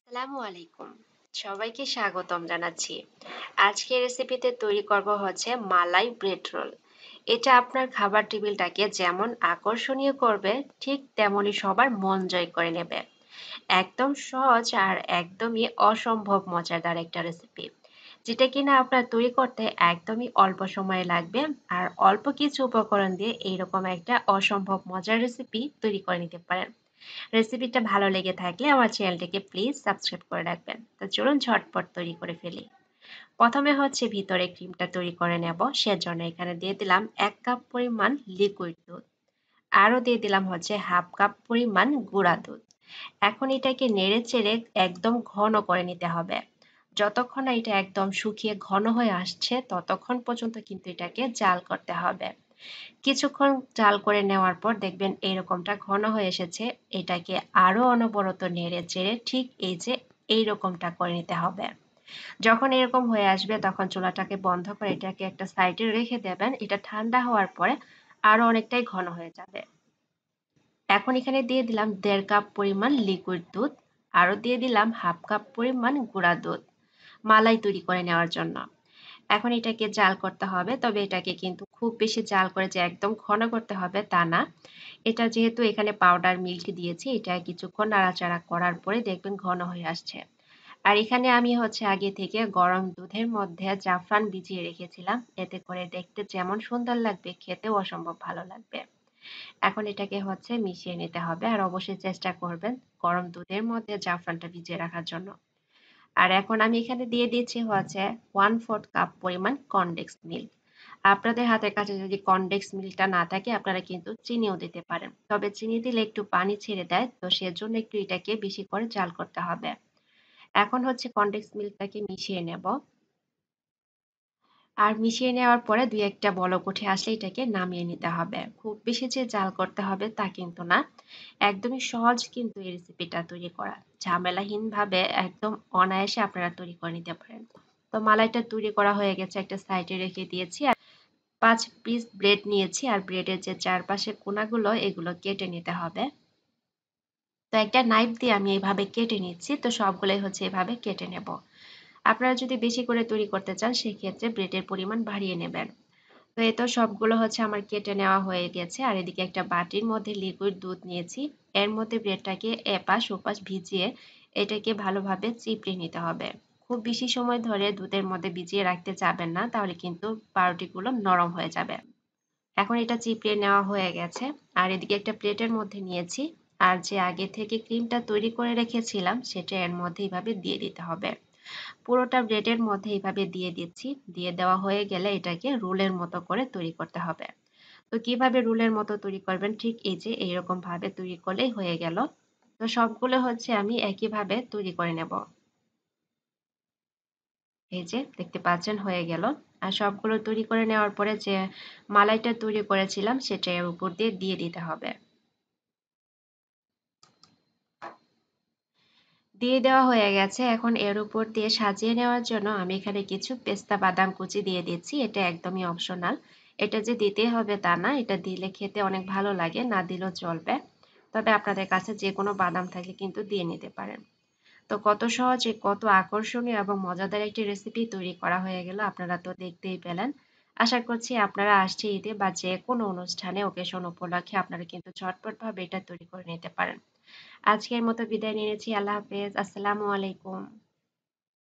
আসসালামু আলাইকুম সবাইকে স্বাগতম জানাচ্ছি আজকে রেসিপিতে তৈরি করব হচ্ছে মালাই ব্রেড রোল এটা আপনার খাবার টেবিলটাকে যেমন আকর্ষণীয় করবে ঠিক তেমনই সবার মন জয় করে নেবে একদম সহজ আর একদমই অসম্ভব মজাদার একটা রেসিপি যেটা কিনা আপনার তৈরি করতে একদমই অল্প সময় লাগবে আর অল্প কিছু উপকরণ দিয়ে এইরকম একটা অসম্ভব মজার রেসিপি তৈরি করে নিতে পারেন রেসিপিটা ভালো লেগে থাকলে আমার চ্যানেলটিকে প্লিজ সাবস্ক্রাইব করে রাখবেন তো চলুন ঝটপট তৈরি করে ফেলি প্রথমে হচ্ছে ভিতরে ক্রিমটা তৈরি করে নেব সেজন্য এখানে দিয়ে দিলাম এক কাপ পরিমাণ লিকুইড দুধ আরও দিয়ে দিলাম হচ্ছে হাফ কাপ পরিমাণ গুঁড়া দুধ এখন এটাকে নেড়ে চেড়ে একদম ঘন করে নিতে হবে যতক্ষণ এটা একদম শুকিয়ে ঘন হয়ে আসছে ততক্ষণ পর্যন্ত কিন্তু এটাকে জাল করতে হবে কিছুক্ষণ জাল করে নেওয়ার পর দেখবেন এই রকমটা ঘন হয়ে এসেছে এটাকে আরো অনবরত নেড়ে চেড়ে ঠিক এই যে এই রকমটা করে নিতে হবে যখন এরকম হয়ে আসবে তখন চুলাটাকে বন্ধ করে এটাকে একটা সাইডে রেখে দেবেন এটা ঠান্ডা হওয়ার পরে আরো অনেকটাই ঘন হয়ে যাবে এখন এখানে দিয়ে দিলাম দেড় কাপ পরিমাণ লিকুইড দুধ আরো দিয়ে দিলাম হাফ কাপ পরিমাণ গুঁড়া দুধ মালাই তৈরি করে নেওয়ার জন্য এখন এটাকে জাল করতে হবে তবে এটাকে কিন্তু খুব বেশি জাল করে যে একদম ঘন করতে হবে তা না এটা যেহেতু এখানে পাউডার মিল্ক দিয়েছি এটা কিছুক্ষণ নাড়াচাড়া করার পরে দেখবেন ঘন হয়ে আসছে আর এখানে আমি হচ্ছে আগে থেকে গরম দুধের মধ্যে জাফরান ভিজিয়ে রেখেছিলাম এতে করে দেখতে যেমন সুন্দর লাগবে খেতেও অসম্ভব ভালো লাগবে এখন এটাকে হচ্ছে মিশিয়ে নিতে হবে আর অবশ্যই চেষ্টা করবেন গরম দুধের মধ্যে জাফরানটা ভিজিয়ে রাখার জন্য আর এখন আমি এখানে দিয়ে দিচ্ছি হচ্ছে ওয়ান ফোর্থ কাপ পরিমাণ কনডেক্স মিল্ক আপনাদের হাতের কাছে যদি কনডেক্স মিল্কটা না থাকে আপনারা কিন্তু চিনিও দিতে পারেন তবে চিনি দিলে একটু পানি ছেড়ে দেয় তো সেজন্য একটু এটাকে বেশি করে জাল করতে হবে এখন হচ্ছে কনডেক্স মিল্কটাকে মিশিয়ে নেব আর মিশিয়ে নেওয়ার পরে দুই একটা বলক উঠে আসলে এটাকে নামিয়ে নিতে হবে খুব বেশি যে জাল করতে হবে তা কিন্তু না একদমই সহজ কিন্তু এই রেসিপিটা তৈরি করা ঝামেলাহীনভাবে একদম অনায়াসে আপনারা তৈরি করে নিতে পারেন তো মালাইটা তৈরি করা হয়ে গেছে একটা সাইডে রেখে দিয়েছি পাঁচ পিস ব্রেড নিয়েছি আর ব্রেডের যে চারপাশে কোনাগুলো এগুলো কেটে নিতে হবে তো একটা নাইফ দিয়ে আমি এইভাবে কেটে নিচ্ছি তো সবগুলোই হচ্ছে এভাবে কেটে নেব আপনারা যদি বেশি করে তৈরি করতে চান সেক্ষেত্রে ব্রেডের পরিমাণ বাড়িয়ে নেবেন তো এ তো সবগুলো হচ্ছে আমার কেটে নেওয়া হয়ে গেছে আর এদিকে একটা বাটির মধ্যে লিকুইড দুধ নিয়েছি এর মধ্যে ব্রেডটাকে এপাশ ওপাশ ভিজিয়ে এটাকে ভালোভাবে চিপড়ে নিতে হবে খুব বেশি সময় ধরে দুধের মধ্যে ভিজিয়ে রাখতে চাবেন না তাহলে কিন্তু গুলো নরম হয়ে যাবে এখন এটা চিপড়ে নেওয়া হয়ে গেছে আর এদিকে একটা প্লেটের মধ্যে নিয়েছি আর যে আগে থেকে ক্রিমটা তৈরি করে রেখেছিলাম সেটা এর মধ্যে এইভাবে দিয়ে দিতে হবে পুরোটা ব্রেডের মধ্যে এইভাবে দিয়ে দিচ্ছি দিয়ে দেওয়া হয়ে গেলে এটাকে রোলের মতো করে তৈরি করতে হবে তো কিভাবে রোলের মতো তৈরি করবেন ঠিক এই যে এইরকম ভাবে তৈরি করলেই হয়ে গেল তো সবগুলো হচ্ছে আমি একইভাবে তৈরি করে নেব এই যে দেখতে পাচ্ছেন হয়ে গেল আর সবগুলো তৈরি করে নেওয়ার পরে যে মালাইটা তৈরি করেছিলাম সেটা এর উপর দিয়ে দিয়ে দিতে হবে দিয়ে দেওয়া হয়ে গেছে এখন এর উপর দিয়ে সাজিয়ে নেওয়ার জন্য আমি এখানে কিছু পেস্তা বাদাম কুচি দিয়ে দিচ্ছি এটা একদমই অপশনাল এটা যে দিতে হবে তা না এটা দিলে খেতে অনেক ভালো লাগে না দিলেও চলবে তবে আপনাদের কাছে যে কোনো বাদাম থাকে কিন্তু দিয়ে নিতে পারেন তো কত সহজে কত আকর্ষণীয় এবং মজাদার একটি রেসিপি তৈরি করা হয়ে গেল আপনারা তো দেখতেই পেলেন আশা করছি আপনারা আসছে ঈদে বা যে কোনো অনুষ্ঠানে ওকেশন উপলক্ষে আপনারা কিন্তু ঝটপটভাবে এটা তৈরি করে নিতে পারেন আজকের মতো বিদায় নিয়েছি আল্লাহ হাফেজ আসসালামু আলাইকুম